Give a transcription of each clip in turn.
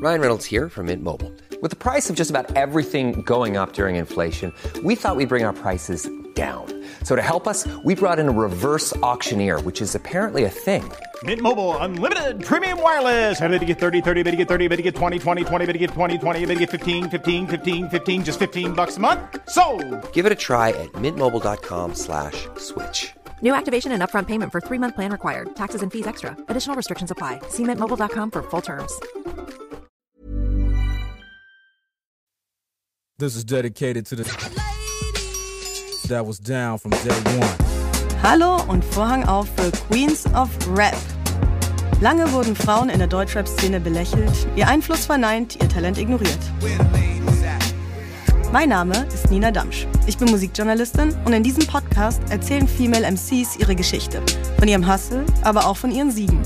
Ryan Reynolds here from Mint Mobile. With the price of just about everything going up during inflation, we thought we'd bring our prices down. So to help us, we brought in a reverse auctioneer, which is apparently a thing. Mint Mobile unlimited premium wireless. Ready to get 30, 30, you to get 30, Bet to get 20, 20, 20, bit to get 20, 20, bit to get 15, 15, 15, 15 just 15 bucks a month. So, Give it a try at mintmobile.com/switch. New activation and upfront payment for 3-month plan required. Taxes and fees extra. Additional restrictions apply. See mintmobile.com for full terms. This is dedicated to the that was down from day one. Hallo und Vorhang auf für Queens of Rap. Lange wurden Frauen in der Deutschrap-Szene belächelt, ihr Einfluss verneint, ihr Talent ignoriert. Mein Name ist Nina Damsch. Ich bin Musikjournalistin und in diesem Podcast erzählen Female MCs ihre Geschichte. Von ihrem Hustle, aber auch von ihren Siegen.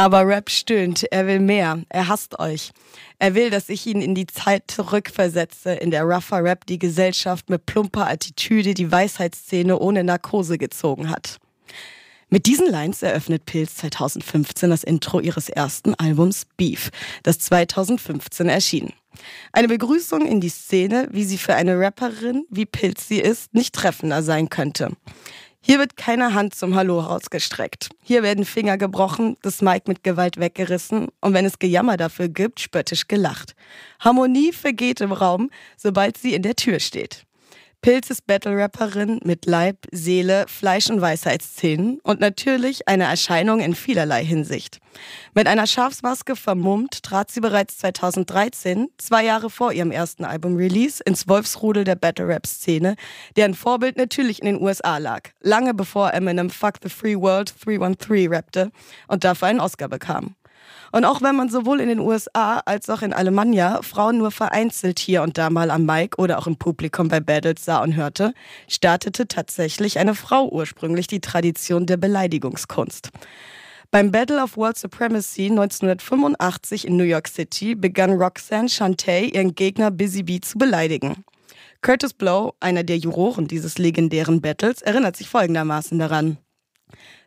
Aber Rap stöhnt, er will mehr, er hasst euch. Er will, dass ich ihn in die Zeit zurückversetze, in der rougher Rap die Gesellschaft mit plumper Attitüde die Weisheitsszene ohne Narkose gezogen hat. Mit diesen Lines eröffnet Pilz 2015 das Intro ihres ersten Albums Beef, das 2015 erschien. Eine Begrüßung in die Szene, wie sie für eine Rapperin, wie Pilz sie ist, nicht treffender sein könnte. Hier wird keine Hand zum Hallo rausgestreckt. Hier werden Finger gebrochen, das Mike mit Gewalt weggerissen und wenn es Gejammer dafür gibt, spöttisch gelacht. Harmonie vergeht im Raum, sobald sie in der Tür steht. Pilz ist Battle-Rapperin mit Leib, Seele, Fleisch und Weisheitszähnen und natürlich eine Erscheinung in vielerlei Hinsicht. Mit einer Schafsmaske vermummt trat sie bereits 2013, zwei Jahre vor ihrem ersten Album-Release, ins Wolfsrudel der Battle-Rap-Szene, deren Vorbild natürlich in den USA lag, lange bevor Eminem Fuck the Free World 313 rappte und dafür einen Oscar bekam. Und auch wenn man sowohl in den USA als auch in Alemannia Frauen nur vereinzelt hier und da mal am Mic oder auch im Publikum bei Battles sah und hörte, startete tatsächlich eine Frau ursprünglich die Tradition der Beleidigungskunst. Beim Battle of World Supremacy 1985 in New York City begann Roxanne Shantay ihren Gegner Busy Bee zu beleidigen. Curtis Blow, einer der Juroren dieses legendären Battles, erinnert sich folgendermaßen daran.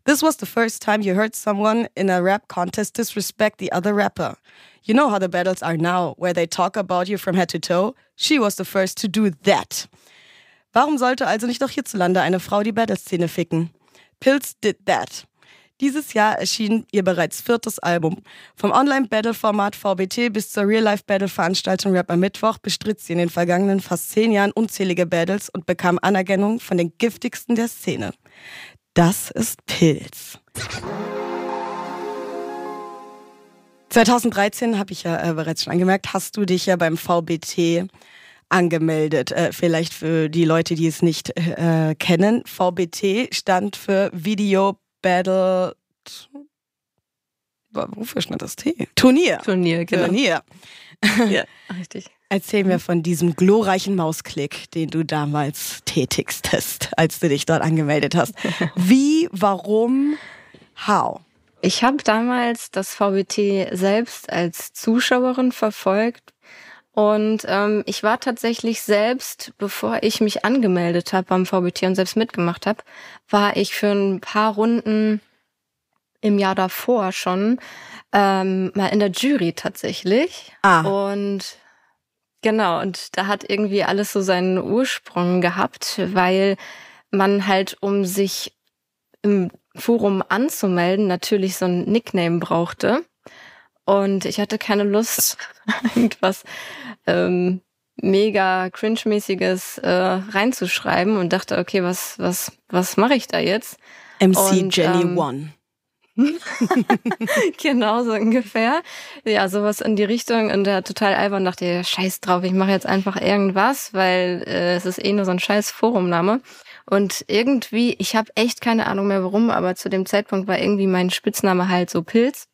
This was the first time you heard someone in a rap contest disrespect the other rapper. You know how the battles are now, where they talk about you from head to toe? She was the first to do that. Warum sollte also nicht auch hierzulande eine Frau die Battle-Szene ficken? Pills did that. Dieses Jahr erschien ihr bereits viertes Album. Vom Online-Battle-Format VBT bis zur Real-Life-Battle-Veranstaltung Rap am Mittwoch bestritt sie in den vergangenen fast zehn Jahren unzählige Battles und bekam Anerkennung von den giftigsten der Szene. Das ist Pilz. 2013 habe ich ja äh, bereits schon angemerkt, hast du dich ja beim VBT angemeldet. Äh, vielleicht für die Leute, die es nicht äh, kennen. VBT stand für Video Battle. Wofür stand das T? Turnier. Turnier, genau. Turnier. Ja, richtig. Erzähl mir von diesem glorreichen Mausklick, den du damals tätigstest, als du dich dort angemeldet hast. Wie, warum, how? Ich habe damals das VBT selbst als Zuschauerin verfolgt und ähm, ich war tatsächlich selbst, bevor ich mich angemeldet habe beim VBT und selbst mitgemacht habe, war ich für ein paar Runden im Jahr davor schon ähm, mal in der Jury tatsächlich. Ah. Und genau, und da hat irgendwie alles so seinen Ursprung gehabt, weil man halt, um sich im Forum anzumelden, natürlich so ein Nickname brauchte. Und ich hatte keine Lust, irgendwas ähm, mega cringe-mäßiges äh, reinzuschreiben und dachte, okay, was, was, was mache ich da jetzt? MC und, Jelly ähm, One. Ratten. genau, so ungefähr. Ja, sowas in die Richtung. Und der total albern dachte, ja, scheiß drauf, ich mache jetzt einfach irgendwas, weil äh, es ist eh nur so ein scheiß Forumname. Und irgendwie, ich habe echt keine Ahnung mehr warum, aber zu dem Zeitpunkt war irgendwie mein Spitzname halt so Pilz.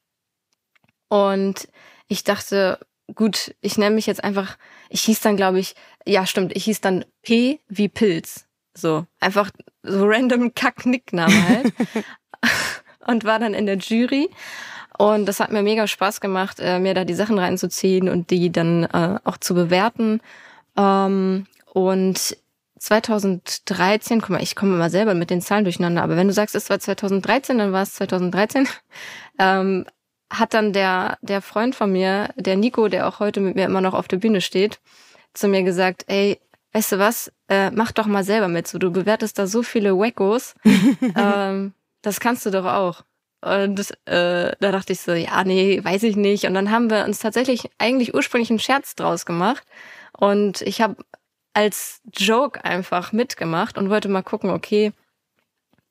Und ich dachte, gut, ich nenne mich jetzt einfach, ich hieß dann, glaube ich, ja stimmt, ich hieß dann P wie Pilz. So, einfach so random Kack-Nickname halt. und war dann in der Jury. Und das hat mir mega Spaß gemacht, äh, mir da die Sachen reinzuziehen und die dann äh, auch zu bewerten. Ähm, und 2013, guck mal, ich komme immer selber mit den Zahlen durcheinander, aber wenn du sagst, es war 2013, dann war es 2013, ähm, hat dann der, der Freund von mir, der Nico, der auch heute mit mir immer noch auf der Bühne steht, zu mir gesagt, ey, weißt du was, äh, mach doch mal selber mit, so du bewertest da so viele Wackos. ähm, das kannst du doch auch. Und äh, da dachte ich so, ja, nee, weiß ich nicht. Und dann haben wir uns tatsächlich eigentlich ursprünglich einen Scherz draus gemacht. Und ich habe als Joke einfach mitgemacht und wollte mal gucken, okay,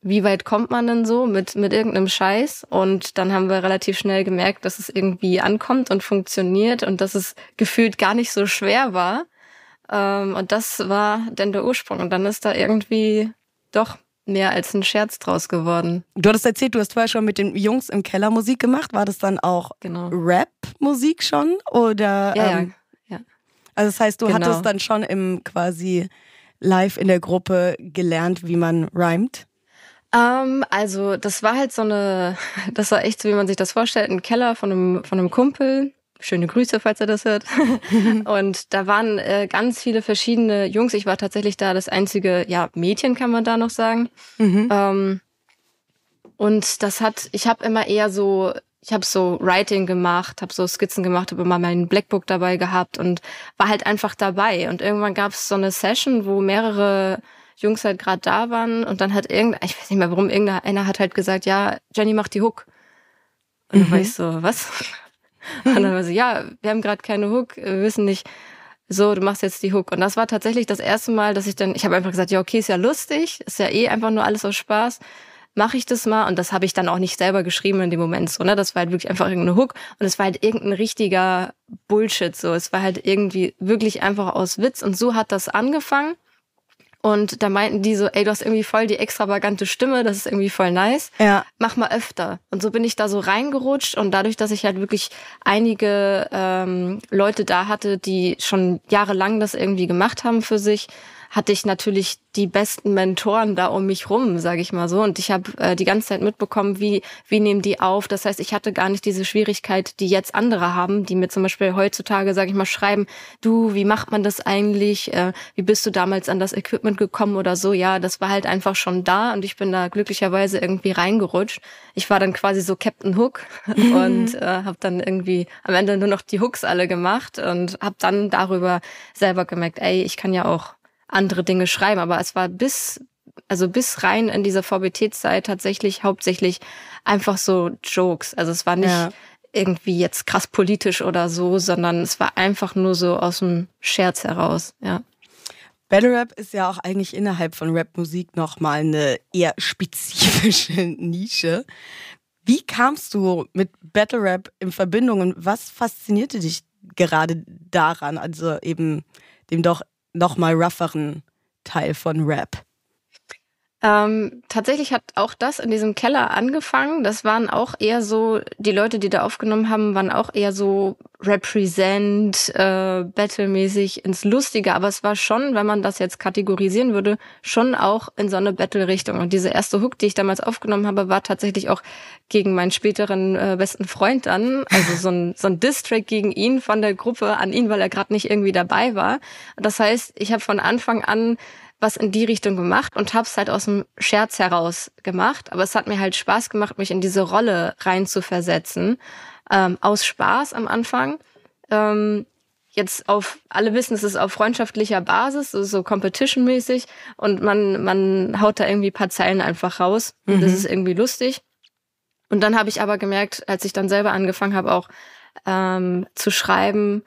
wie weit kommt man denn so mit, mit irgendeinem Scheiß? Und dann haben wir relativ schnell gemerkt, dass es irgendwie ankommt und funktioniert und dass es gefühlt gar nicht so schwer war. Ähm, und das war dann der Ursprung. Und dann ist da irgendwie doch mehr als ein Scherz draus geworden. Du hattest erzählt, du hast vorher schon mit den Jungs im Keller Musik gemacht. War das dann auch genau. Rap-Musik schon? Oder, ja, ähm, ja, ja. Also das heißt, du genau. hattest dann schon im quasi live in der Gruppe gelernt, wie man rhymt? Um, ähm, also das war halt so eine, das war echt so, wie man sich das vorstellt, ein Keller von einem, von einem Kumpel Schöne Grüße, falls er das hört. und da waren äh, ganz viele verschiedene Jungs. Ich war tatsächlich da das einzige, ja, Mädchen kann man da noch sagen. Mhm. Ähm, und das hat, ich habe immer eher so, ich habe so Writing gemacht, habe so Skizzen gemacht, habe immer mein Blackbook dabei gehabt und war halt einfach dabei. Und irgendwann gab es so eine Session, wo mehrere Jungs halt gerade da waren und dann hat irgendeiner, ich weiß nicht mehr warum, irgendeiner hat halt gesagt, ja, Jenny macht die Hook. Und mhm. dann war ich mhm. so, was? Und dann mhm. war sie, ja, wir haben gerade keine Hook, wir wissen nicht, so, du machst jetzt die Hook. Und das war tatsächlich das erste Mal, dass ich dann, ich habe einfach gesagt, ja, okay, ist ja lustig, ist ja eh einfach nur alles aus Spaß, mache ich das mal. Und das habe ich dann auch nicht selber geschrieben in dem Moment so, ne? Das war halt wirklich einfach irgendeine Hook und es war halt irgendein richtiger Bullshit so. Es war halt irgendwie wirklich einfach aus Witz und so hat das angefangen. Und da meinten die so, ey, du hast irgendwie voll die extravagante Stimme, das ist irgendwie voll nice. Ja. Mach mal öfter. Und so bin ich da so reingerutscht und dadurch, dass ich halt wirklich einige ähm, Leute da hatte, die schon jahrelang das irgendwie gemacht haben für sich, hatte ich natürlich die besten Mentoren da um mich rum, sage ich mal so. Und ich habe äh, die ganze Zeit mitbekommen, wie, wie nehmen die auf. Das heißt, ich hatte gar nicht diese Schwierigkeit, die jetzt andere haben, die mir zum Beispiel heutzutage, sage ich mal, schreiben, du, wie macht man das eigentlich? Äh, wie bist du damals an das Equipment gekommen oder so? Ja, das war halt einfach schon da und ich bin da glücklicherweise irgendwie reingerutscht. Ich war dann quasi so Captain Hook und äh, habe dann irgendwie am Ende nur noch die Hooks alle gemacht und habe dann darüber selber gemerkt, ey, ich kann ja auch andere Dinge schreiben. Aber es war bis, also bis rein in dieser VBT-Zeit tatsächlich hauptsächlich einfach so Jokes. Also es war nicht ja. irgendwie jetzt krass politisch oder so, sondern es war einfach nur so aus dem Scherz heraus, ja. Battle Rap ist ja auch eigentlich innerhalb von Rap-Musik nochmal eine eher spezifische Nische. Wie kamst du mit Battle Rap in Verbindung und was faszinierte dich gerade daran, also eben dem doch nochmal rougheren Teil von Rap. Ähm, tatsächlich hat auch das in diesem Keller angefangen. Das waren auch eher so, die Leute, die da aufgenommen haben, waren auch eher so represent, äh, battle-mäßig ins Lustige. Aber es war schon, wenn man das jetzt kategorisieren würde, schon auch in so eine Battle-Richtung. Und diese erste Hook, die ich damals aufgenommen habe, war tatsächlich auch gegen meinen späteren äh, besten Freund dann. Also so ein, so ein Distrack gegen ihn von der Gruppe an ihn, weil er gerade nicht irgendwie dabei war. Das heißt, ich habe von Anfang an was in die Richtung gemacht und hab's halt aus dem Scherz heraus gemacht. Aber es hat mir halt Spaß gemacht, mich in diese Rolle reinzuversetzen. Ähm, aus Spaß am Anfang. Ähm, jetzt auf, alle wissen, es ist auf freundschaftlicher Basis, so, so competition-mäßig. Und man, man haut da irgendwie paar Zeilen einfach raus. Mhm. Das ist irgendwie lustig. Und dann habe ich aber gemerkt, als ich dann selber angefangen habe, auch ähm, zu schreiben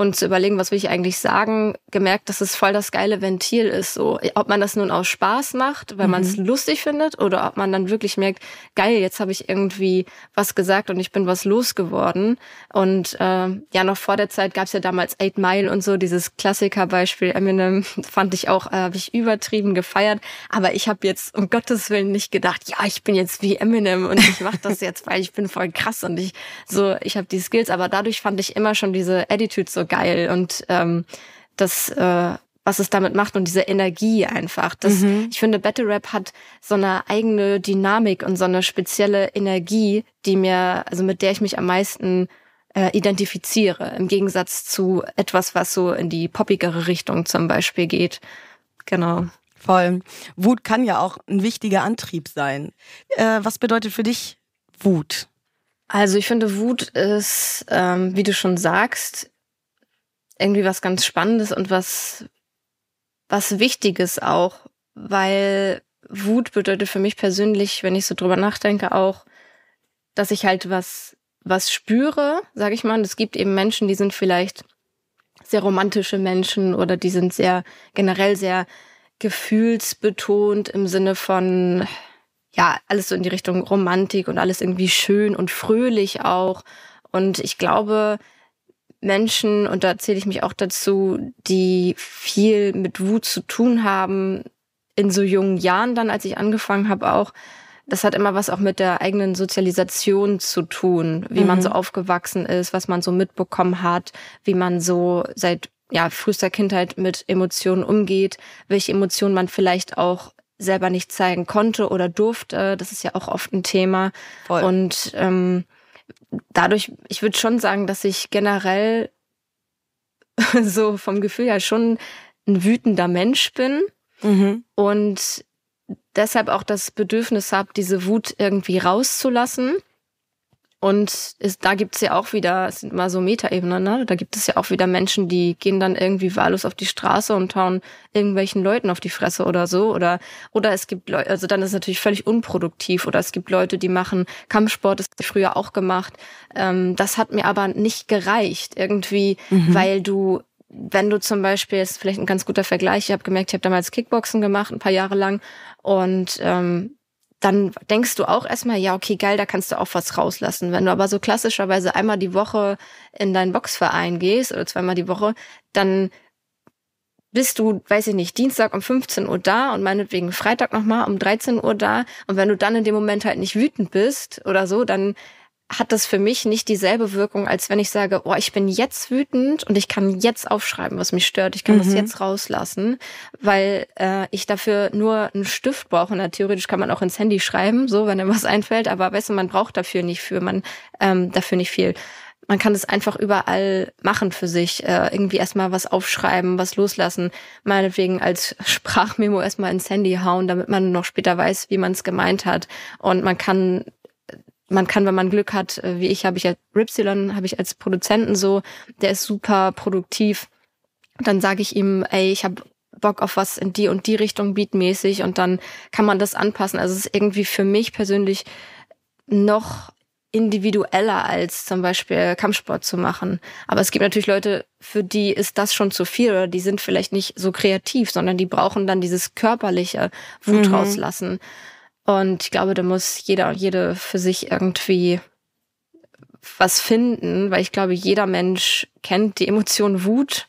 und zu überlegen, was will ich eigentlich sagen, gemerkt, dass es voll das geile Ventil ist. So, ob man das nun aus Spaß macht, weil mhm. man es lustig findet, oder ob man dann wirklich merkt, geil, jetzt habe ich irgendwie was gesagt und ich bin was losgeworden. Und äh, ja, noch vor der Zeit gab es ja damals Eight Mile und so, dieses Klassikerbeispiel Eminem fand ich auch, äh, habe ich übertrieben gefeiert. Aber ich habe jetzt um Gottes Willen nicht gedacht, ja, ich bin jetzt wie Eminem und ich mache das jetzt, weil ich bin voll krass und ich so, ich habe die Skills. Aber dadurch fand ich immer schon diese Attitude so geil und ähm, das, äh, was es damit macht und diese Energie einfach. Das, mhm. Ich finde, Battle Rap hat so eine eigene Dynamik und so eine spezielle Energie, die mir, also mit der ich mich am meisten äh, identifiziere, im Gegensatz zu etwas, was so in die poppigere Richtung zum Beispiel geht. Genau. Voll. Wut kann ja auch ein wichtiger Antrieb sein. Äh, was bedeutet für dich Wut? Also ich finde, Wut ist, ähm, wie du schon sagst, irgendwie was ganz Spannendes und was, was Wichtiges auch, weil Wut bedeutet für mich persönlich, wenn ich so drüber nachdenke, auch, dass ich halt was, was spüre, sage ich mal. Und es gibt eben Menschen, die sind vielleicht sehr romantische Menschen oder die sind sehr generell sehr gefühlsbetont im Sinne von ja, alles so in die Richtung Romantik und alles irgendwie schön und fröhlich auch. Und ich glaube, Menschen, und da zähle ich mich auch dazu, die viel mit Wut zu tun haben, in so jungen Jahren dann, als ich angefangen habe, auch, das hat immer was auch mit der eigenen Sozialisation zu tun, wie mhm. man so mhm. aufgewachsen ist, was man so mitbekommen hat, wie man so seit ja, frühester Kindheit mit Emotionen umgeht, welche Emotionen man vielleicht auch selber nicht zeigen konnte oder durfte. Das ist ja auch oft ein Thema. Voll. Und ähm, dadurch, ich würde schon sagen, dass ich generell so vom Gefühl her schon ein wütender Mensch bin mhm. und deshalb auch das Bedürfnis habe, diese Wut irgendwie rauszulassen. Und ist, da gibt's ja auch wieder, es sind mal so Metaebenen, ne? da gibt es ja auch wieder Menschen, die gehen dann irgendwie wahllos auf die Straße und hauen irgendwelchen Leuten auf die Fresse oder so. Oder, oder es gibt Leute, also dann ist es natürlich völlig unproduktiv. Oder es gibt Leute, die machen Kampfsport, das habe ich früher auch gemacht. Ähm, das hat mir aber nicht gereicht irgendwie, mhm. weil du wenn du zum Beispiel, ist vielleicht ein ganz guter Vergleich, ich habe gemerkt, ich habe damals Kickboxen gemacht, ein paar Jahre lang, und ähm, dann denkst du auch erstmal, ja, okay, geil, da kannst du auch was rauslassen. Wenn du aber so klassischerweise einmal die Woche in deinen Boxverein gehst oder zweimal die Woche, dann bist du, weiß ich nicht, Dienstag um 15 Uhr da und meinetwegen Freitag nochmal um 13 Uhr da. Und wenn du dann in dem Moment halt nicht wütend bist oder so, dann hat das für mich nicht dieselbe Wirkung, als wenn ich sage, oh, ich bin jetzt wütend und ich kann jetzt aufschreiben, was mich stört. Ich kann mhm. das jetzt rauslassen, weil äh, ich dafür nur einen Stift brauche. Na, theoretisch kann man auch ins Handy schreiben, so, wenn einem was einfällt. Aber weißt du, man braucht dafür nicht für, man ähm, dafür nicht viel. Man kann es einfach überall machen für sich. Äh, irgendwie erstmal was aufschreiben, was loslassen. Meinetwegen als Sprachmemo erstmal ins Handy hauen, damit man noch später weiß, wie man es gemeint hat. Und man kann man kann, wenn man Glück hat, äh, wie ich, habe ich ja Ripsilon, habe ich als Produzenten so, der ist super produktiv. Dann sage ich ihm, ey, ich habe Bock auf was in die und die Richtung beatmäßig und dann kann man das anpassen. Also es ist irgendwie für mich persönlich noch individueller als zum Beispiel Kampfsport zu machen. Aber es gibt natürlich Leute, für die ist das schon zu viel oder die sind vielleicht nicht so kreativ, sondern die brauchen dann dieses körperliche Wut mhm. rauslassen. Und ich glaube, da muss jeder und jede für sich irgendwie was finden, weil ich glaube, jeder Mensch kennt die Emotion Wut.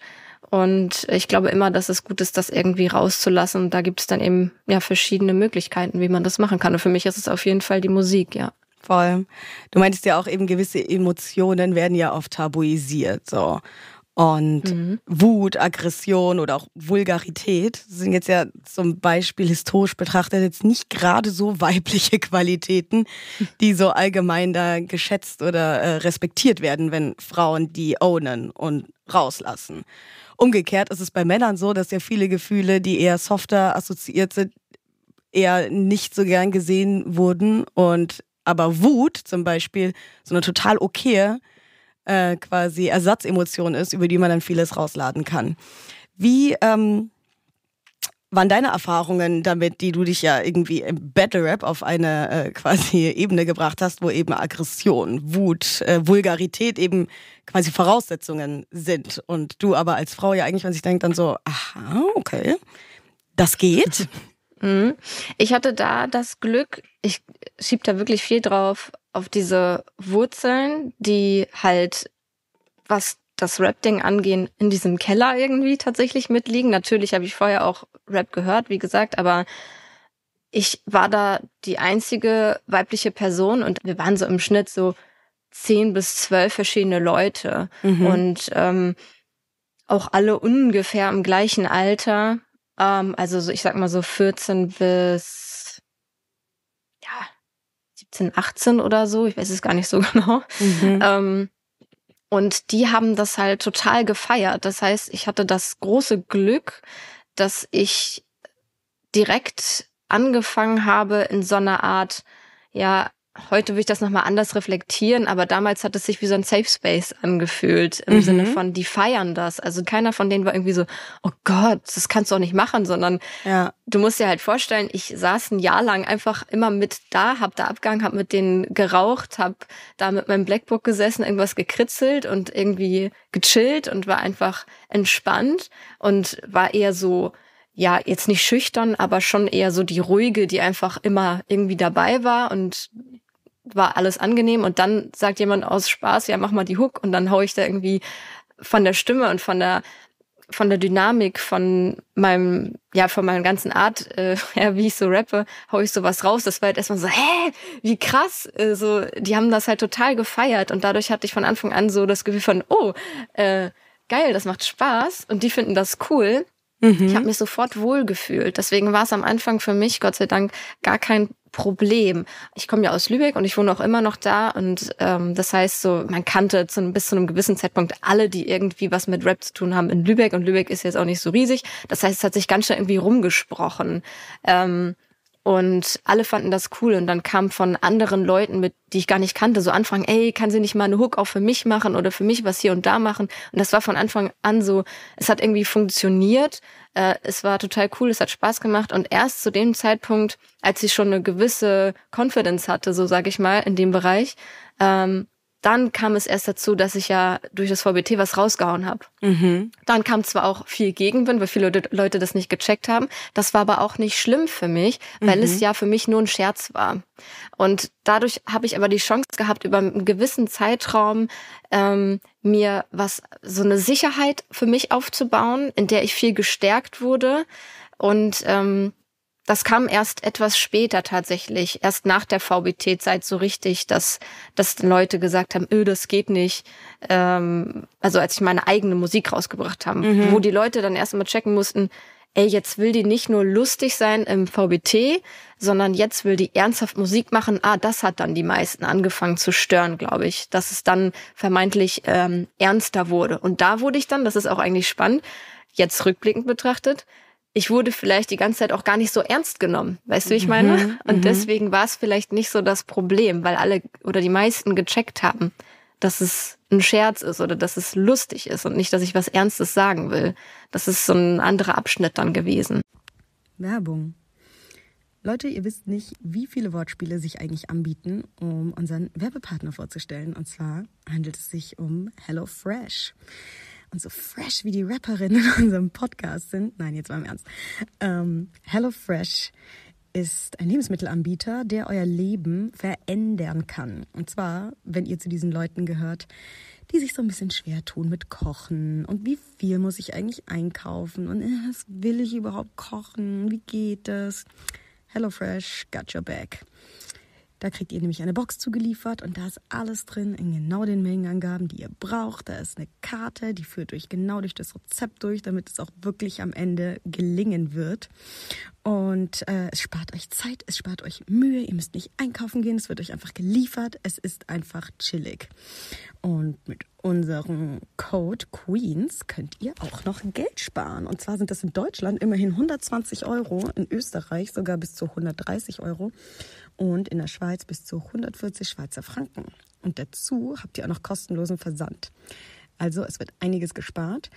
Und ich glaube immer, dass es gut ist, das irgendwie rauszulassen. Und da gibt es dann eben ja verschiedene Möglichkeiten, wie man das machen kann. Und für mich ist es auf jeden Fall die Musik, ja. Voll. Du meintest ja auch eben, gewisse Emotionen werden ja oft tabuisiert. So. Und mhm. Wut, Aggression oder auch Vulgarität sind jetzt ja zum Beispiel historisch betrachtet jetzt nicht gerade so weibliche Qualitäten, die so allgemein da geschätzt oder äh, respektiert werden, wenn Frauen die ownen und rauslassen. Umgekehrt ist es bei Männern so, dass ja viele Gefühle, die eher softer assoziiert sind, eher nicht so gern gesehen wurden und aber Wut zum Beispiel so eine total okay äh, quasi Ersatzemotion ist, über die man dann vieles rausladen kann. Wie ähm, waren deine Erfahrungen damit, die du dich ja irgendwie im Battle Rap auf eine äh, quasi Ebene gebracht hast, wo eben Aggression, Wut, äh, Vulgarität eben quasi Voraussetzungen sind und du aber als Frau ja eigentlich, wenn sich denkt, dann so, aha, okay, das geht. Mhm. Ich hatte da das Glück, ich schieb da wirklich viel drauf auf diese Wurzeln, die halt, was das Rap-Ding angehen, in diesem Keller irgendwie tatsächlich mitliegen. Natürlich habe ich vorher auch Rap gehört, wie gesagt, aber ich war da die einzige weibliche Person und wir waren so im Schnitt so zehn bis zwölf verschiedene Leute mhm. und ähm, auch alle ungefähr im gleichen Alter. Ähm, also so, ich sag mal so 14 bis 17, 18 oder so, ich weiß es gar nicht so genau. Mhm. Ähm, und die haben das halt total gefeiert. Das heißt, ich hatte das große Glück, dass ich direkt angefangen habe in so einer Art, ja, heute würde ich das nochmal anders reflektieren, aber damals hat es sich wie so ein Safe Space angefühlt, im mhm. Sinne von, die feiern das. Also keiner von denen war irgendwie so, oh Gott, das kannst du auch nicht machen, sondern ja. du musst dir halt vorstellen, ich saß ein Jahr lang einfach immer mit da, hab da abgegangen, hab mit denen geraucht, hab da mit meinem Blackbook gesessen, irgendwas gekritzelt und irgendwie gechillt und war einfach entspannt und war eher so, ja, jetzt nicht schüchtern, aber schon eher so die ruhige, die einfach immer irgendwie dabei war und war alles angenehm und dann sagt jemand aus Spaß, ja, mach mal die Hook und dann hau ich da irgendwie von der Stimme und von der von der Dynamik von meinem ja von meinem ganzen Art äh, ja, wie ich so rappe hau ich sowas raus das war halt erstmal so hä wie krass äh, so die haben das halt total gefeiert und dadurch hatte ich von Anfang an so das Gefühl von oh äh, geil das macht Spaß und die finden das cool mhm. ich habe mich sofort wohl gefühlt deswegen war es am Anfang für mich Gott sei Dank gar kein Problem. Ich komme ja aus Lübeck und ich wohne auch immer noch da und ähm, das heißt so, man kannte zu, bis zu einem gewissen Zeitpunkt alle, die irgendwie was mit Rap zu tun haben in Lübeck und Lübeck ist jetzt auch nicht so riesig. Das heißt, es hat sich ganz schnell irgendwie rumgesprochen. Ähm, und alle fanden das cool und dann kam von anderen Leuten, mit die ich gar nicht kannte, so Anfragen, ey, kann sie nicht mal eine Hook auch für mich machen oder für mich was hier und da machen? Und das war von Anfang an so, es hat irgendwie funktioniert äh, es war total cool, es hat Spaß gemacht und erst zu dem Zeitpunkt, als ich schon eine gewisse Confidence hatte, so sage ich mal, in dem Bereich, ähm, dann kam es erst dazu, dass ich ja durch das VBT was rausgehauen habe. Mhm. Dann kam zwar auch viel Gegenwind, weil viele Leute das nicht gecheckt haben. Das war aber auch nicht schlimm für mich, weil mhm. es ja für mich nur ein Scherz war. Und dadurch habe ich aber die Chance gehabt, über einen gewissen Zeitraum ähm, mir was, so eine Sicherheit für mich aufzubauen, in der ich viel gestärkt wurde. Und ähm, das kam erst etwas später tatsächlich, erst nach der VBT-Zeit so richtig, dass, dass Leute gesagt haben, öh, das geht nicht. Ähm, also als ich meine eigene Musik rausgebracht haben, mhm. wo die Leute dann erst mal checken mussten, ey, jetzt will die nicht nur lustig sein im VBT, sondern jetzt will die ernsthaft Musik machen. Ah, das hat dann die meisten angefangen zu stören, glaube ich, dass es dann vermeintlich ähm, ernster wurde. Und da wurde ich dann, das ist auch eigentlich spannend, jetzt rückblickend betrachtet, ich wurde vielleicht die ganze Zeit auch gar nicht so ernst genommen, weißt du, wie ich meine? Mhm, Und mhm. deswegen war es vielleicht nicht so das Problem, weil alle oder die meisten gecheckt haben dass es ein Scherz ist oder dass es lustig ist und nicht, dass ich was Ernstes sagen will. Das ist so ein anderer Abschnitt dann gewesen. Werbung. Leute, ihr wisst nicht, wie viele Wortspiele sich eigentlich anbieten, um unseren Werbepartner vorzustellen. Und zwar handelt es sich um Hello Fresh. Und so fresh wie die Rapperinnen in unserem Podcast sind, nein, jetzt mal im Ernst. Ähm, Fresh ist ein Lebensmittelanbieter, der euer Leben verändern kann. Und zwar, wenn ihr zu diesen Leuten gehört, die sich so ein bisschen schwer tun mit Kochen und wie viel muss ich eigentlich einkaufen und äh, was will ich überhaupt kochen, wie geht das? HelloFresh, got your back. Da kriegt ihr nämlich eine Box zugeliefert und da ist alles drin in genau den Mengenangaben, die ihr braucht. Da ist eine Karte, die führt euch genau durch das Rezept durch, damit es auch wirklich am Ende gelingen wird. Und äh, es spart euch Zeit, es spart euch Mühe, ihr müsst nicht einkaufen gehen, es wird euch einfach geliefert, es ist einfach chillig. Und mit unserem Code Queens könnt ihr auch noch Geld sparen. Und zwar sind das in Deutschland immerhin 120 Euro, in Österreich sogar bis zu 130 Euro und in der Schweiz bis zu 140 Schweizer Franken. Und dazu habt ihr auch noch kostenlosen Versand. Also es wird einiges gespart.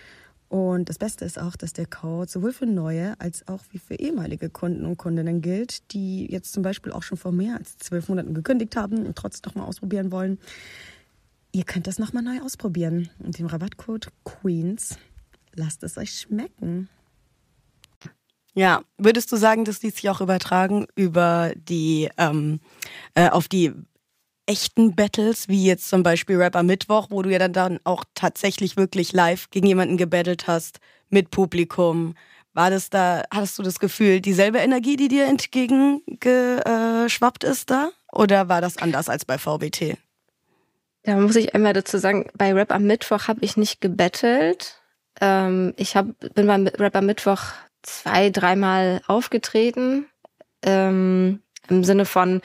Und das Beste ist auch, dass der Code sowohl für neue als auch wie für ehemalige Kunden und Kundinnen gilt, die jetzt zum Beispiel auch schon vor mehr als zwölf Monaten gekündigt haben und trotzdem nochmal ausprobieren wollen. Ihr könnt das nochmal neu ausprobieren. Mit dem Rabattcode Queens. Lasst es euch schmecken. Ja, würdest du sagen, das ließ sich auch übertragen über die ähm, äh, auf die echten Battles, wie jetzt zum Beispiel Rapper Mittwoch, wo du ja dann, dann auch tatsächlich wirklich live gegen jemanden gebettelt hast, mit Publikum. War das da, hattest du das Gefühl, dieselbe Energie, die dir entgegengeschwappt ist da? Oder war das anders als bei VBT? Da muss ich einmal dazu sagen, bei Rap am Mittwoch habe ich nicht gebettelt. Ähm, ich hab, bin beim Rap am Mittwoch zwei, dreimal aufgetreten. Ähm, Im Sinne von,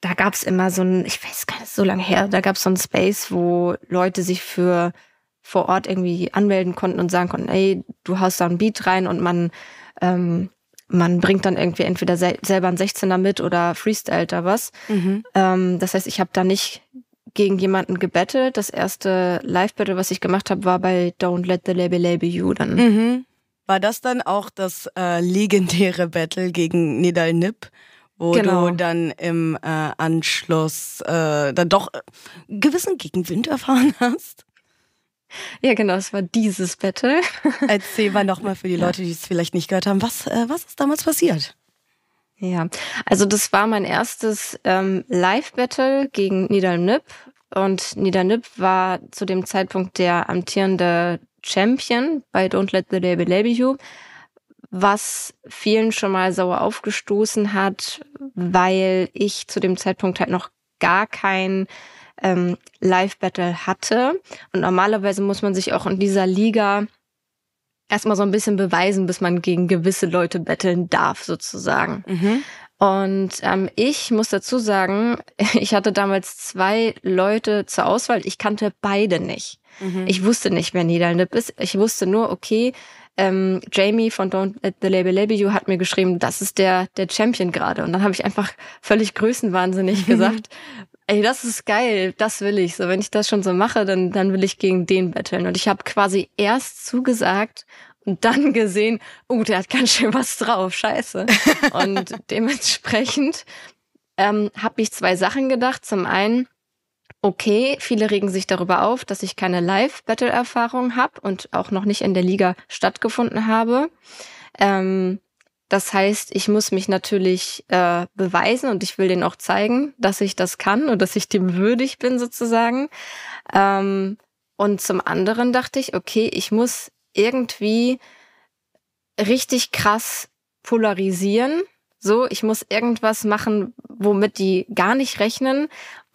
da gab es immer so ein, ich weiß gar nicht, so lange her, da gab es so ein Space, wo Leute sich für vor Ort irgendwie anmelden konnten und sagen konnten, ey, du haust da ein Beat rein und man, ähm, man bringt dann irgendwie entweder sel selber einen 16er mit oder Freestyle da was. Mhm. Ähm, das heißt, ich habe da nicht gegen jemanden gebettelt. Das erste Live-Battle, was ich gemacht habe, war bei Don't Let the Label Label You dann. Mhm. War das dann auch das äh, legendäre Battle gegen Nidal Nip? wo genau. du dann im äh, Anschluss äh, dann doch äh, gewissen Gegenwind erfahren hast. Ja, genau, es war dieses Battle. Erzähl mal nochmal für die Leute, die es vielleicht nicht gehört haben, was, äh, was ist damals passiert? Ja, also das war mein erstes ähm, Live-Battle gegen Nidal Und Nidal war zu dem Zeitpunkt der amtierende Champion bei Don't Let the Label Label You was vielen schon mal sauer aufgestoßen hat, weil ich zu dem Zeitpunkt halt noch gar kein ähm, Live-Battle hatte. Und normalerweise muss man sich auch in dieser Liga erstmal so ein bisschen beweisen, bis man gegen gewisse Leute betteln darf, sozusagen. Mhm. Und ähm, ich muss dazu sagen, ich hatte damals zwei Leute zur Auswahl. Ich kannte beide nicht. Mhm. Ich wusste nicht, wer Niederlip ist. Ich wusste nur, okay, ähm, Jamie von Don't Let äh, the Label Label You hat mir geschrieben, das ist der, der Champion gerade. Und dann habe ich einfach völlig größenwahnsinnig gesagt, ey, das ist geil, das will ich. So, wenn ich das schon so mache, dann, dann will ich gegen den betteln. Und ich habe quasi erst zugesagt und dann gesehen, oh, der hat ganz schön was drauf, scheiße. Und dementsprechend ähm, habe ich zwei Sachen gedacht. Zum einen, okay, viele regen sich darüber auf, dass ich keine Live-Battle-Erfahrung habe und auch noch nicht in der Liga stattgefunden habe. Ähm, das heißt, ich muss mich natürlich äh, beweisen und ich will denen auch zeigen, dass ich das kann und dass ich dem würdig bin sozusagen. Ähm, und zum anderen dachte ich, okay, ich muss irgendwie richtig krass polarisieren. So, ich muss irgendwas machen, womit die gar nicht rechnen,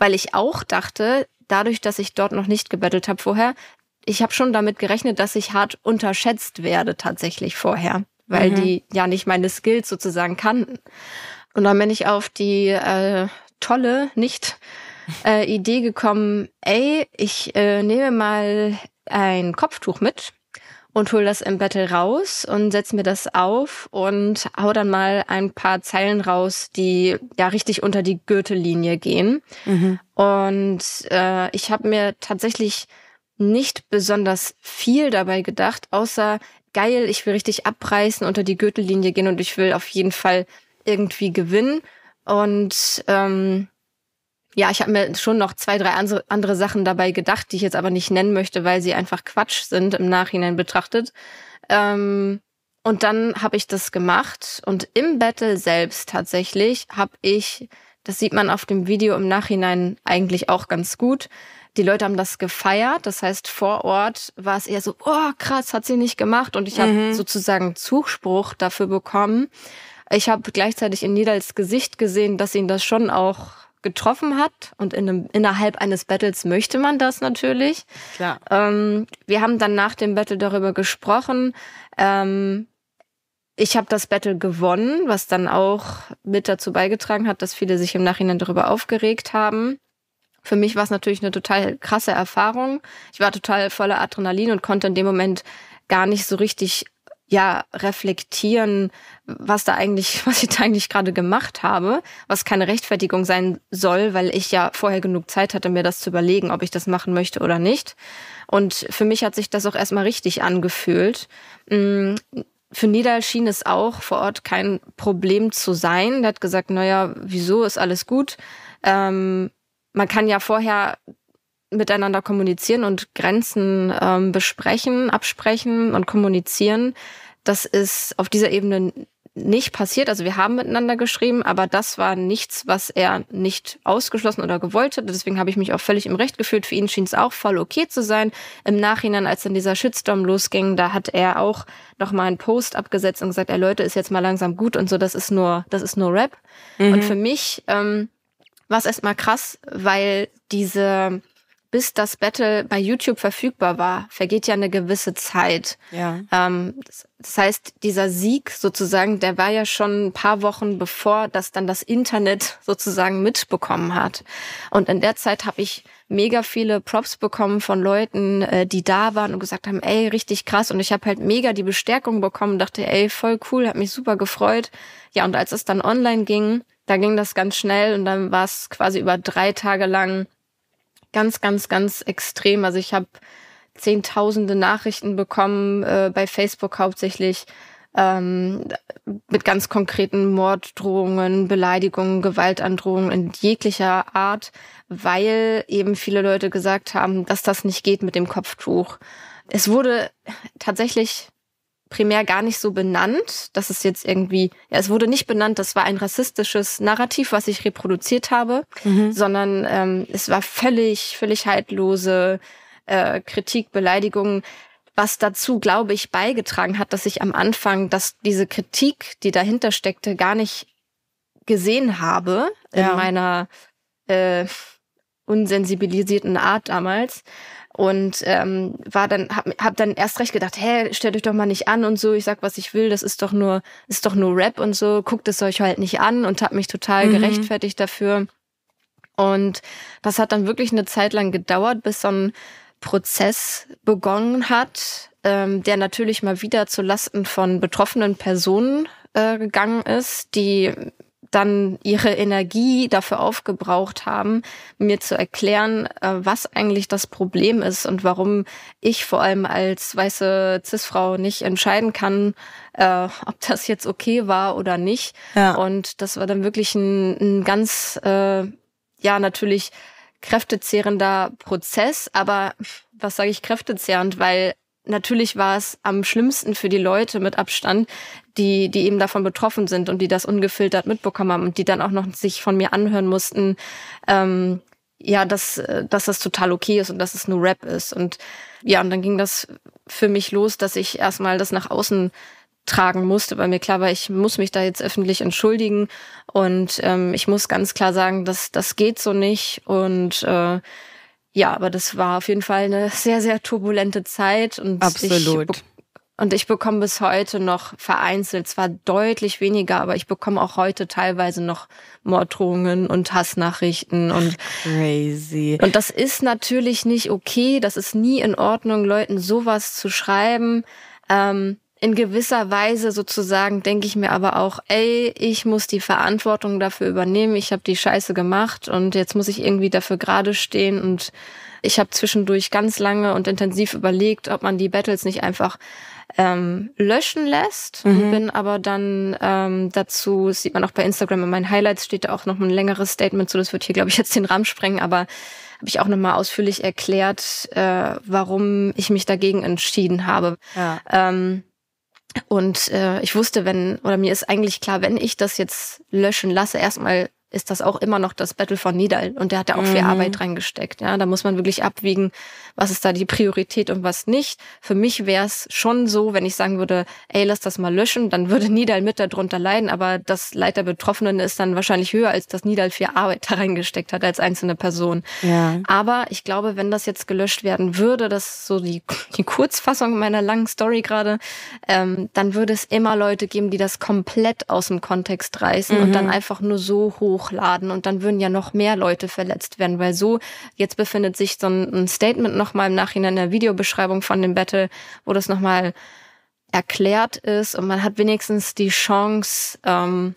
weil ich auch dachte, dadurch, dass ich dort noch nicht gebettelt habe vorher, ich habe schon damit gerechnet, dass ich hart unterschätzt werde tatsächlich vorher, weil mhm. die ja nicht meine Skills sozusagen kannten. Und dann bin ich auf die äh, tolle, nicht äh, Idee gekommen, ey, ich äh, nehme mal ein Kopftuch mit und hole das im Battle raus und setze mir das auf und hau dann mal ein paar Zeilen raus, die ja richtig unter die Gürtellinie gehen. Mhm. Und äh, ich habe mir tatsächlich nicht besonders viel dabei gedacht, außer geil, ich will richtig abreißen, unter die Gürtellinie gehen und ich will auf jeden Fall irgendwie gewinnen. Und ähm, ja, ich habe mir schon noch zwei, drei andere Sachen dabei gedacht, die ich jetzt aber nicht nennen möchte, weil sie einfach Quatsch sind im Nachhinein betrachtet. Ähm, und dann habe ich das gemacht und im Battle selbst tatsächlich habe ich, das sieht man auf dem Video im Nachhinein eigentlich auch ganz gut, die Leute haben das gefeiert. Das heißt, vor Ort war es eher so, oh krass, hat sie nicht gemacht. Und ich mhm. sozusagen Zuspruch dafür bekommen. Ich habe gleichzeitig in Nidals Gesicht gesehen, dass ihn das schon auch getroffen hat und in einem, innerhalb eines Battles möchte man das natürlich. Klar. Ähm, wir haben dann nach dem Battle darüber gesprochen. Ähm, ich habe das Battle gewonnen, was dann auch mit dazu beigetragen hat, dass viele sich im Nachhinein darüber aufgeregt haben. Für mich war es natürlich eine total krasse Erfahrung. Ich war total voller Adrenalin und konnte in dem Moment gar nicht so richtig ja reflektieren, was da eigentlich, was ich da eigentlich gerade gemacht habe, was keine Rechtfertigung sein soll, weil ich ja vorher genug Zeit hatte, mir das zu überlegen, ob ich das machen möchte oder nicht. Und für mich hat sich das auch erstmal richtig angefühlt. Mm, für Nidal schien es auch vor Ort kein Problem zu sein. Der hat gesagt, naja, wieso ist alles gut? Ähm, man kann ja vorher miteinander kommunizieren und Grenzen ähm, besprechen, absprechen und kommunizieren. Das ist auf dieser Ebene nicht passiert. Also wir haben miteinander geschrieben, aber das war nichts, was er nicht ausgeschlossen oder gewollt hat. Deswegen habe ich mich auch völlig im Recht gefühlt. Für ihn schien es auch voll okay zu sein. Im Nachhinein, als dann dieser Shitstorm losging, da hat er auch nochmal einen Post abgesetzt und gesagt, ey Leute, ist jetzt mal langsam gut und so, das ist nur, das ist nur Rap. Mhm. Und für mich ähm, war es erstmal krass, weil diese bis das Battle bei YouTube verfügbar war, vergeht ja eine gewisse Zeit. Ja. Ähm, das heißt, dieser Sieg sozusagen, der war ja schon ein paar Wochen bevor das dann das Internet sozusagen mitbekommen hat. Und in der Zeit habe ich mega viele Props bekommen von Leuten, äh, die da waren und gesagt haben, ey, richtig krass. Und ich habe halt mega die Bestärkung bekommen, dachte, ey, voll cool, hat mich super gefreut. Ja, und als es dann online ging, da ging das ganz schnell und dann war es quasi über drei Tage lang ganz, ganz, ganz extrem. Also ich habe zehntausende Nachrichten bekommen äh, bei Facebook hauptsächlich ähm, mit ganz konkreten Morddrohungen, Beleidigungen, Gewaltandrohungen in jeglicher Art, weil eben viele Leute gesagt haben, dass das nicht geht mit dem Kopftuch. Es wurde tatsächlich primär gar nicht so benannt. Das ist jetzt irgendwie, ja, es wurde nicht benannt, das war ein rassistisches Narrativ, was ich reproduziert habe, mhm. sondern ähm, es war völlig, völlig haltlose äh, Kritik, Beleidigungen, was dazu, glaube ich, beigetragen hat, dass ich am Anfang, dass diese Kritik, die dahinter steckte, gar nicht gesehen habe ja. in meiner äh, unsensibilisierten Art damals und ähm, war dann hab, hab dann erst recht gedacht, hä, stellt euch doch mal nicht an und so, ich sag, was ich will, das ist doch nur ist doch nur Rap und so, guckt es euch halt nicht an und hab mich total mhm. gerechtfertigt dafür. Und das hat dann wirklich eine Zeit lang gedauert, bis so ein Prozess begonnen hat, ähm, der natürlich mal wieder zu Lasten von betroffenen Personen äh, gegangen ist, die dann ihre Energie dafür aufgebraucht haben, mir zu erklären, äh, was eigentlich das Problem ist und warum ich vor allem als weiße Cis-Frau nicht entscheiden kann, äh, ob das jetzt okay war oder nicht. Ja. Und das war dann wirklich ein, ein ganz, äh, ja, natürlich kräftezehrender Prozess, aber was sage ich kräftezehrend, weil natürlich war es am schlimmsten für die Leute mit Abstand, die, die eben davon betroffen sind und die das ungefiltert mitbekommen haben und die dann auch noch sich von mir anhören mussten, ähm, ja, dass, dass das total okay ist und dass es nur Rap ist. Und ja, und dann ging das für mich los, dass ich erstmal das nach außen tragen musste, weil mir klar war, ich muss mich da jetzt öffentlich entschuldigen und ähm, ich muss ganz klar sagen, dass das geht so nicht und äh, ja, aber das war auf jeden Fall eine sehr, sehr turbulente Zeit und Absolut. ich und ich bekomme bis heute noch vereinzelt, zwar deutlich weniger, aber ich bekomme auch heute teilweise noch Morddrohungen und Hassnachrichten und crazy. Und das ist natürlich nicht okay. Das ist nie in Ordnung, Leuten sowas zu schreiben. Ähm, in gewisser Weise sozusagen denke ich mir aber auch, ey, ich muss die Verantwortung dafür übernehmen. Ich habe die Scheiße gemacht und jetzt muss ich irgendwie dafür gerade stehen und ich habe zwischendurch ganz lange und intensiv überlegt, ob man die Battles nicht einfach ähm, löschen lässt. Mhm. bin aber dann ähm, dazu, sieht man auch bei Instagram in meinen Highlights, steht da auch noch ein längeres Statement zu. Das wird hier, glaube ich, jetzt den Rahmen sprengen, aber habe ich auch noch mal ausführlich erklärt, äh, warum ich mich dagegen entschieden habe. Ja. Ähm, und äh, ich wusste, wenn, oder mir ist eigentlich klar, wenn ich das jetzt löschen lasse, erstmal ist das auch immer noch das Battle von Nidal. Und der hat da auch mhm. viel Arbeit reingesteckt. Ja, da muss man wirklich abwiegen, was ist da die Priorität und was nicht. Für mich wäre es schon so, wenn ich sagen würde, ey, lass das mal löschen, dann würde Nidal mit darunter leiden, aber das Leid der Betroffenen ist dann wahrscheinlich höher, als dass Nidal viel Arbeit da reingesteckt hat als einzelne Person. Ja. Aber ich glaube, wenn das jetzt gelöscht werden würde, das ist so die, die Kurzfassung meiner langen Story gerade, ähm, dann würde es immer Leute geben, die das komplett aus dem Kontext reißen mhm. und dann mhm. einfach nur so hoch hochladen und dann würden ja noch mehr Leute verletzt werden, weil so jetzt befindet sich so ein Statement nochmal im Nachhinein in der Videobeschreibung von dem Battle, wo das nochmal erklärt ist und man hat wenigstens die Chance, ähm,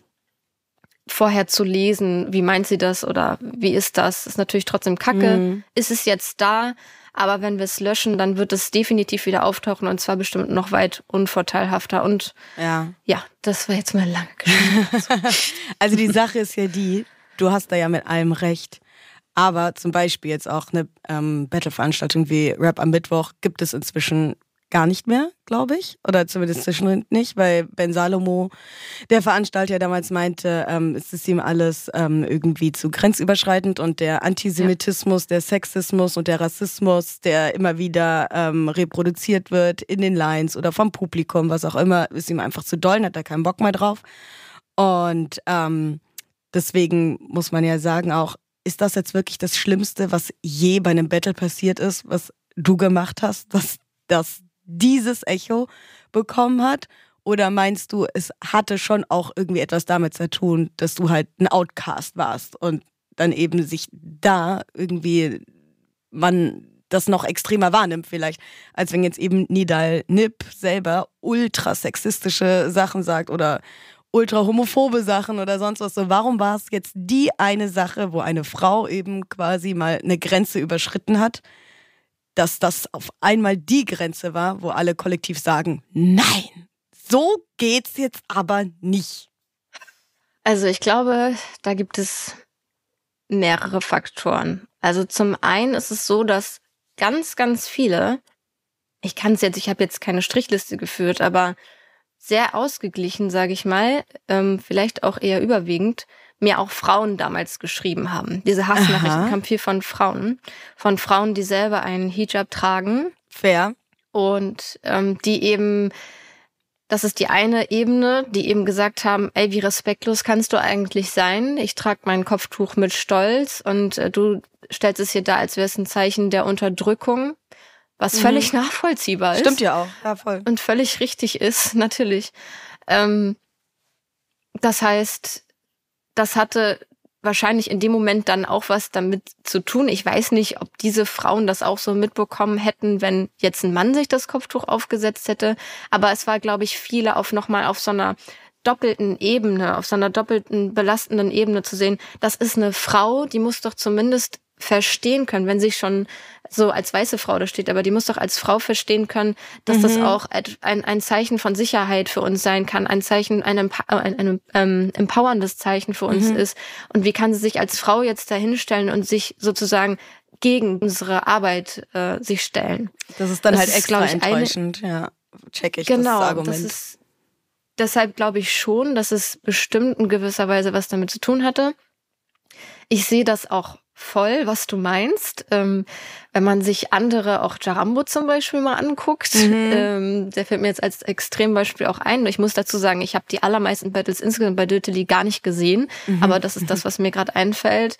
vorher zu lesen, wie meint sie das oder wie ist das, ist natürlich trotzdem kacke. Mhm. Ist es jetzt da? Aber wenn wir es löschen, dann wird es definitiv wieder auftauchen und zwar bestimmt noch weit unvorteilhafter. Und ja, ja das war jetzt mal lange Geschichte. also die Sache ist ja die, du hast da ja mit allem recht. Aber zum Beispiel jetzt auch eine ähm, Battle-Veranstaltung wie Rap am Mittwoch gibt es inzwischen gar nicht mehr, glaube ich. Oder zumindest zwischendrin nicht, weil Ben Salomo, der Veranstalter, damals meinte, ähm, es ist ihm alles ähm, irgendwie zu grenzüberschreitend und der Antisemitismus, ja. der Sexismus und der Rassismus, der immer wieder ähm, reproduziert wird in den Lines oder vom Publikum, was auch immer, ist ihm einfach zu doll, hat da keinen Bock mehr drauf. Und ähm, deswegen muss man ja sagen, auch, ist das jetzt wirklich das Schlimmste, was je bei einem Battle passiert ist, was du gemacht hast, dass dass dieses Echo bekommen hat? Oder meinst du, es hatte schon auch irgendwie etwas damit zu tun, dass du halt ein Outcast warst und dann eben sich da irgendwie man das noch extremer wahrnimmt vielleicht, als wenn jetzt eben Nidal Nip selber ultra sexistische Sachen sagt oder ultra homophobe Sachen oder sonst was. So, warum war es jetzt die eine Sache, wo eine Frau eben quasi mal eine Grenze überschritten hat? dass das auf einmal die Grenze war, wo alle kollektiv sagen, nein, so geht's jetzt aber nicht. Also ich glaube, da gibt es mehrere Faktoren. Also zum einen ist es so, dass ganz, ganz viele, ich kann es jetzt, ich habe jetzt keine Strichliste geführt, aber sehr ausgeglichen, sage ich mal, ähm, vielleicht auch eher überwiegend, mir auch Frauen damals geschrieben haben. Diese Hassnachrichten Aha. kamen viel von Frauen. Von Frauen, die selber einen Hijab tragen. Fair. Und ähm, die eben, das ist die eine Ebene, die eben gesagt haben, ey, wie respektlos kannst du eigentlich sein? Ich trage mein Kopftuch mit Stolz und äh, du stellst es hier da, als wäre es ein Zeichen der Unterdrückung. Was mhm. völlig nachvollziehbar ist. Stimmt ja auch, ja voll. Und völlig richtig ist, natürlich. Ähm, das heißt, das hatte wahrscheinlich in dem Moment dann auch was damit zu tun. Ich weiß nicht, ob diese Frauen das auch so mitbekommen hätten, wenn jetzt ein Mann sich das Kopftuch aufgesetzt hätte. Aber es war, glaube ich, viele auf nochmal auf so einer doppelten Ebene, auf so einer doppelten belastenden Ebene zu sehen. Das ist eine Frau, die muss doch zumindest verstehen können, wenn sie schon so als weiße Frau da steht, aber die muss doch als Frau verstehen können, dass mhm. das auch ein, ein Zeichen von Sicherheit für uns sein kann, ein Zeichen, ein, äh, ein, ein ähm, empowerndes Zeichen für uns mhm. ist. Und wie kann sie sich als Frau jetzt dahinstellen und sich sozusagen gegen unsere Arbeit äh, sich stellen? Das ist dann das halt ist, extra ich, enttäuschend, eine, ja. Check ich genau, das Argument. Das ist, deshalb glaube ich schon, dass es bestimmt in gewisser Weise was damit zu tun hatte. Ich sehe das auch voll, was du meinst. Ähm, wenn man sich andere, auch Jarambo zum Beispiel mal anguckt, mhm. ähm, der fällt mir jetzt als Extrembeispiel auch ein. Ich muss dazu sagen, ich habe die allermeisten Battles insgesamt bei Döteli gar nicht gesehen, mhm. aber das ist das, was mir gerade einfällt.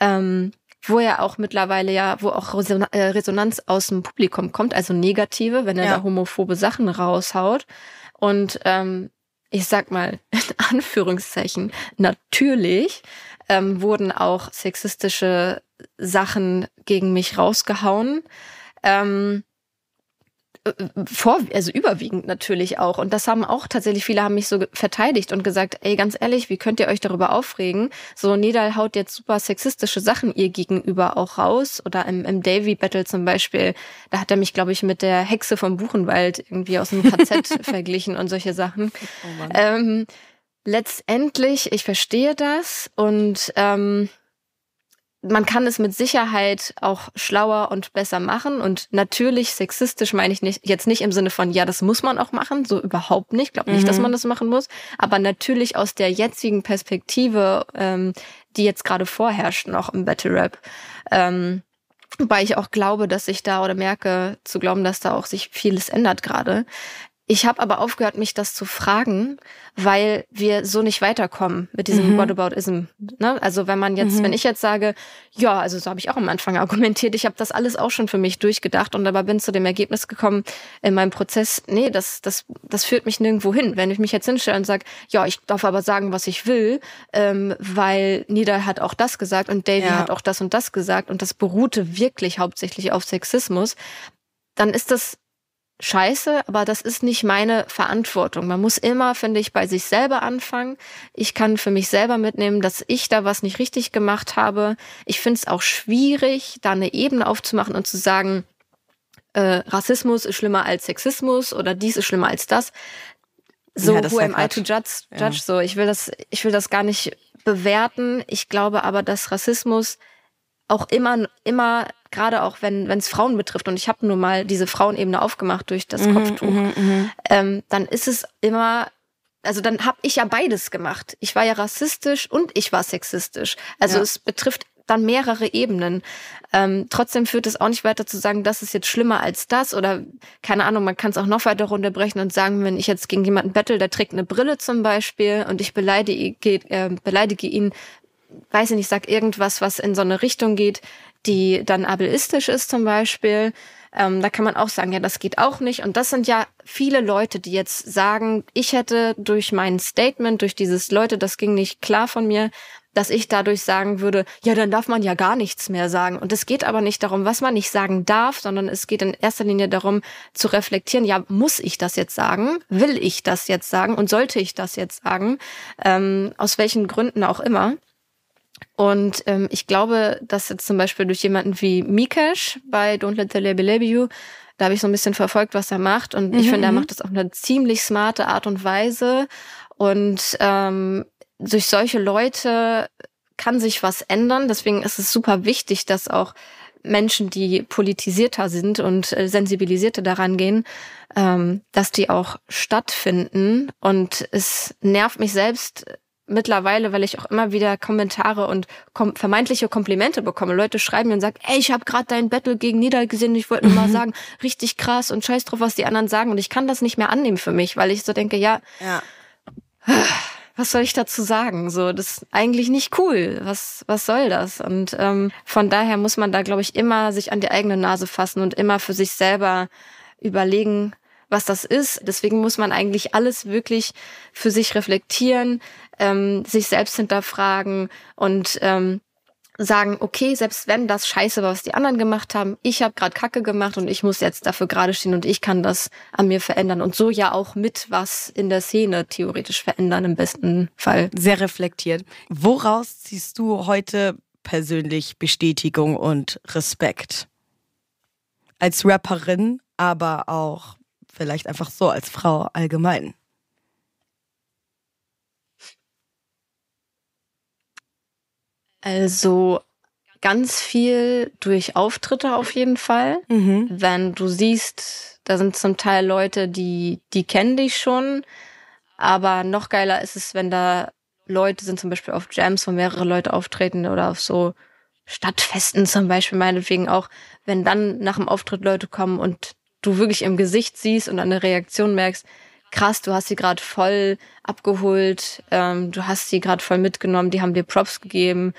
Ähm, wo er auch mittlerweile ja, wo auch äh, Resonanz aus dem Publikum kommt, also negative, wenn er ja. da homophobe Sachen raushaut. Und ähm, ich sag mal, in Anführungszeichen, natürlich ähm, wurden auch sexistische Sachen gegen mich rausgehauen. Ähm, äh, vor, also überwiegend natürlich auch. Und das haben auch tatsächlich viele haben mich so verteidigt und gesagt, ey, ganz ehrlich, wie könnt ihr euch darüber aufregen? So, Nedal haut jetzt super sexistische Sachen ihr gegenüber auch raus. Oder im, im Davy Battle zum Beispiel, da hat er mich, glaube ich, mit der Hexe vom Buchenwald irgendwie aus dem KZ verglichen und solche Sachen. Oh ähm, letztendlich, ich verstehe das und ähm, man kann es mit Sicherheit auch schlauer und besser machen. Und natürlich sexistisch meine ich nicht, jetzt nicht im Sinne von, ja, das muss man auch machen, so überhaupt nicht. Ich glaube nicht, mhm. dass man das machen muss. Aber natürlich aus der jetzigen Perspektive, ähm, die jetzt gerade vorherrscht, noch im Battle Rap. Ähm, wobei ich auch glaube, dass ich da oder merke zu glauben, dass da auch sich vieles ändert gerade. Ich habe aber aufgehört, mich das zu fragen, weil wir so nicht weiterkommen mit diesem mhm. Whataboutism. Ne? Also wenn man jetzt, mhm. wenn ich jetzt sage, ja, also so habe ich auch am Anfang argumentiert, ich habe das alles auch schon für mich durchgedacht und dabei bin zu dem Ergebnis gekommen in meinem Prozess, nee, das, das, das führt mich nirgendwo hin. Wenn ich mich jetzt hinstelle und sage, ja, ich darf aber sagen, was ich will, ähm, weil Nida hat auch das gesagt und Davy ja. hat auch das und das gesagt und das beruhte wirklich hauptsächlich auf Sexismus, dann ist das scheiße, aber das ist nicht meine Verantwortung. Man muss immer, finde ich, bei sich selber anfangen. Ich kann für mich selber mitnehmen, dass ich da was nicht richtig gemacht habe. Ich finde es auch schwierig, da eine Ebene aufzumachen und zu sagen, äh, Rassismus ist schlimmer als Sexismus oder dies ist schlimmer als das. So, ja, das who am I to judge? judge ja. So, ich will das, ich will das gar nicht bewerten. Ich glaube aber, dass Rassismus auch immer, immer gerade auch wenn es Frauen betrifft, und ich habe nur mal diese Frauenebene aufgemacht durch das mhm, Kopftuch, mh, mhm. Ähm, dann ist es immer also dann habe ich ja beides gemacht. Ich war ja rassistisch und ich war sexistisch. Also ja. es betrifft dann mehrere Ebenen. Ähm, trotzdem führt es auch nicht weiter zu sagen, das ist jetzt schlimmer als das oder keine Ahnung, man kann es auch noch weiter runterbrechen und sagen, wenn ich jetzt gegen jemanden battle, der trägt eine Brille zum Beispiel und ich beleidige, äh, beleidige ihn, weiß ich nicht, sag irgendwas, was in so eine Richtung geht, die dann ableistisch ist zum Beispiel, ähm, da kann man auch sagen, ja, das geht auch nicht. Und das sind ja viele Leute, die jetzt sagen, ich hätte durch mein Statement, durch dieses Leute, das ging nicht klar von mir, dass ich dadurch sagen würde, ja, dann darf man ja gar nichts mehr sagen. Und es geht aber nicht darum, was man nicht sagen darf, sondern es geht in erster Linie darum, zu reflektieren, ja, muss ich das jetzt sagen? Will ich das jetzt sagen? Und sollte ich das jetzt sagen? Ähm, aus welchen Gründen auch immer. Und ähm, ich glaube, dass jetzt zum Beispiel durch jemanden wie Mikesh bei Don't Let the Label Label You, da habe ich so ein bisschen verfolgt, was er macht. Und mhm. ich finde, er mhm. macht das auf eine ziemlich smarte Art und Weise. Und ähm, durch solche Leute kann sich was ändern. Deswegen ist es super wichtig, dass auch Menschen, die politisierter sind und äh, sensibilisierter daran gehen, ähm, dass die auch stattfinden. Und es nervt mich selbst mittlerweile, weil ich auch immer wieder Kommentare und kom vermeintliche Komplimente bekomme. Leute schreiben mir und sagen, ey, ich habe gerade deinen Battle gegen Nidal gesehen und ich wollte nur mal mhm. sagen, richtig krass und scheiß drauf, was die anderen sagen. Und ich kann das nicht mehr annehmen für mich, weil ich so denke, ja, ja. was soll ich dazu sagen? So, das ist eigentlich nicht cool. Was, was soll das? Und ähm, von daher muss man da, glaube ich, immer sich an die eigene Nase fassen und immer für sich selber überlegen, was das ist. Deswegen muss man eigentlich alles wirklich für sich reflektieren, ähm, sich selbst hinterfragen und ähm, sagen, okay, selbst wenn das scheiße war, was die anderen gemacht haben, ich habe gerade Kacke gemacht und ich muss jetzt dafür gerade stehen und ich kann das an mir verändern und so ja auch mit was in der Szene theoretisch verändern im besten Fall. Sehr reflektiert. Woraus ziehst du heute persönlich Bestätigung und Respekt? Als Rapperin, aber auch vielleicht einfach so als Frau allgemein. Also ganz viel durch Auftritte auf jeden Fall. Mhm. Wenn du siehst, da sind zum Teil Leute, die, die kennen dich schon. Aber noch geiler ist es, wenn da Leute sind, zum Beispiel auf Jams, wo mehrere Leute auftreten oder auf so Stadtfesten zum Beispiel, meinetwegen auch, wenn dann nach dem Auftritt Leute kommen und du wirklich im Gesicht siehst und an der Reaktion merkst, krass, du hast sie gerade voll abgeholt, ähm, du hast sie gerade voll mitgenommen, die haben dir Props gegeben.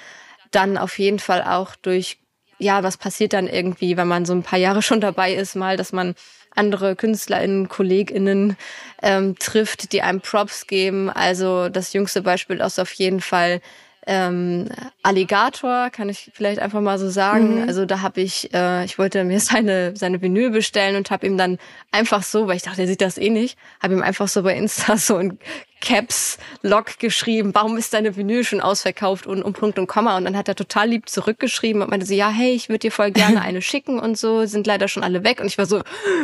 Dann auf jeden Fall auch durch, ja, was passiert dann irgendwie, wenn man so ein paar Jahre schon dabei ist, mal, dass man andere KünstlerInnen, KollegInnen ähm, trifft, die einem Props geben. Also das jüngste Beispiel ist auf jeden Fall ähm, Alligator, kann ich vielleicht einfach mal so sagen. Mhm. Also da habe ich, äh, ich wollte mir seine, seine Vinyl bestellen und habe ihm dann einfach so, weil ich dachte, er sieht das eh nicht, habe ihm einfach so bei Insta so ein Caps Lock geschrieben, warum ist deine Vinyl schon ausverkauft und um Punkt und Komma. Und dann hat er total lieb zurückgeschrieben und meinte so, ja, hey, ich würde dir voll gerne eine schicken und so, sind leider schon alle weg. Und ich war so,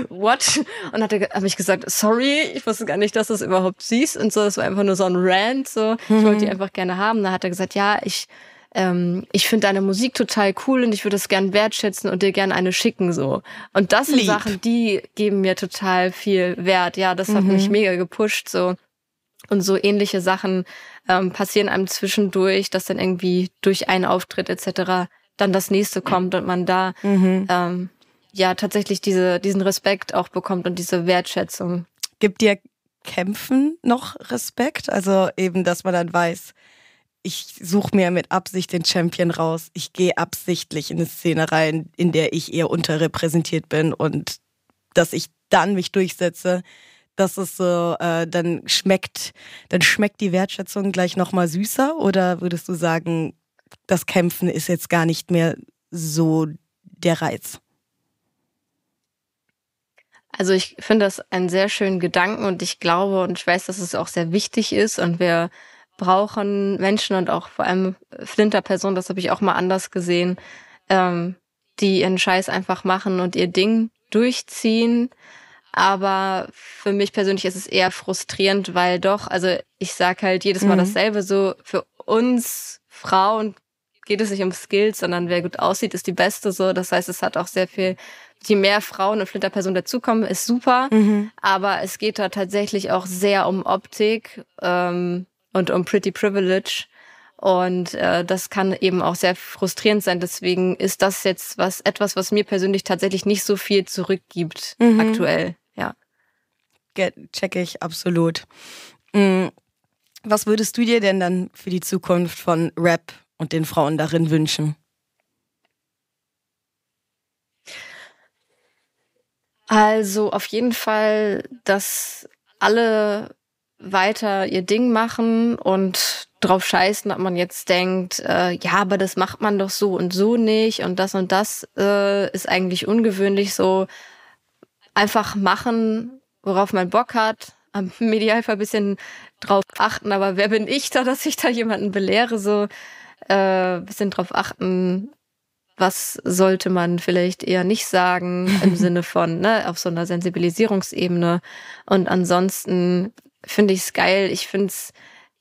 what? Und hat er habe ich gesagt, sorry, ich wusste gar nicht, dass du es überhaupt siehst und so. Das war einfach nur so ein Rant, so, ich wollte die mhm. einfach gerne haben. Dann hat er gesagt, ja, ich ähm, ich finde deine Musik total cool und ich würde es gern wertschätzen und dir gern eine schicken so. Und das sind Lieb. Sachen, die geben mir total viel Wert. Ja, das hat mich mhm. mega gepusht so. Und so ähnliche Sachen ähm, passieren einem zwischendurch, dass dann irgendwie durch einen Auftritt etc. dann das nächste kommt und man da mhm. ähm, ja tatsächlich diese, diesen Respekt auch bekommt und diese Wertschätzung. Gibt dir Kämpfen noch Respekt? Also eben, dass man dann weiß, ich suche mir mit Absicht den Champion raus. Ich gehe absichtlich in eine Szene rein, in der ich eher unterrepräsentiert bin und dass ich dann mich durchsetze, das ist so, äh, dann schmeckt, dann schmeckt die Wertschätzung gleich nochmal süßer? Oder würdest du sagen, das Kämpfen ist jetzt gar nicht mehr so der Reiz? Also ich finde das einen sehr schönen Gedanken und ich glaube und ich weiß, dass es auch sehr wichtig ist und wir brauchen Menschen und auch vor allem Flinterpersonen, das habe ich auch mal anders gesehen, ähm, die ihren Scheiß einfach machen und ihr Ding durchziehen aber für mich persönlich ist es eher frustrierend, weil doch, also ich sage halt jedes Mal mhm. dasselbe, so für uns Frauen geht es nicht um Skills, sondern wer gut aussieht, ist die Beste so. Das heißt, es hat auch sehr viel, je mehr Frauen und Flinterpersonen dazukommen, ist super. Mhm. Aber es geht da tatsächlich auch sehr um Optik ähm, und um Pretty Privilege. Und äh, das kann eben auch sehr frustrierend sein. Deswegen ist das jetzt was etwas, was mir persönlich tatsächlich nicht so viel zurückgibt mhm. aktuell. Ja, checke ich absolut. Mm, was würdest du dir denn dann für die Zukunft von Rap und den Frauen darin wünschen? Also auf jeden Fall, dass alle weiter ihr Ding machen und drauf scheißen, ob man jetzt denkt, äh, ja, aber das macht man doch so und so nicht und das und das äh, ist eigentlich ungewöhnlich so. Einfach machen, worauf man Bock hat, am Medialfall bisschen drauf achten, aber wer bin ich da, dass ich da jemanden belehre, so äh, bisschen drauf achten, was sollte man vielleicht eher nicht sagen im Sinne von, ne, auf so einer Sensibilisierungsebene. Und ansonsten finde ich es geil, ich finde es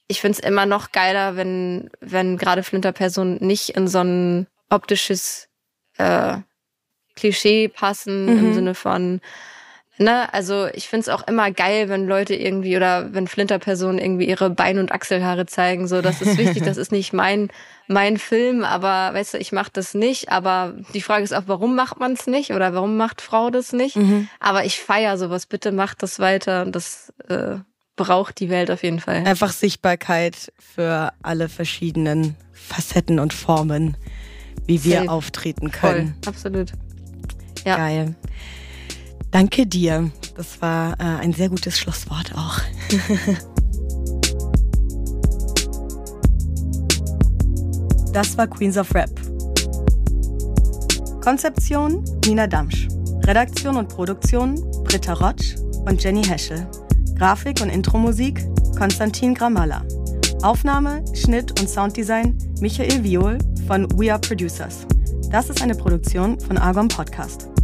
ich find's immer noch geiler, wenn, wenn gerade Flinterpersonen nicht in so ein optisches äh, Klischee passen, mhm. im Sinne von, ne, also ich find's auch immer geil, wenn Leute irgendwie oder wenn Flinterpersonen irgendwie ihre Bein- und Achselhaare zeigen. So, das ist wichtig, das ist nicht mein, mein Film, aber weißt du, ich mach das nicht. Aber die Frage ist auch, warum macht man's nicht oder warum macht Frau das nicht? Mhm. Aber ich feier sowas, bitte macht das weiter und das äh, braucht die Welt auf jeden Fall. Einfach Sichtbarkeit für alle verschiedenen Facetten und Formen, wie wir Safe. auftreten können. Voll. Absolut. Ja. Geil. Danke dir. Das war äh, ein sehr gutes Schlusswort auch. das war Queens of Rap. Konzeption Nina Damsch. Redaktion und Produktion Britta Rotsch und Jenny Heschel. Grafik und Intro-Musik Konstantin Gramalla. Aufnahme, Schnitt und Sounddesign Michael Viol von We Are Producers. Das ist eine Produktion von Argon Podcast.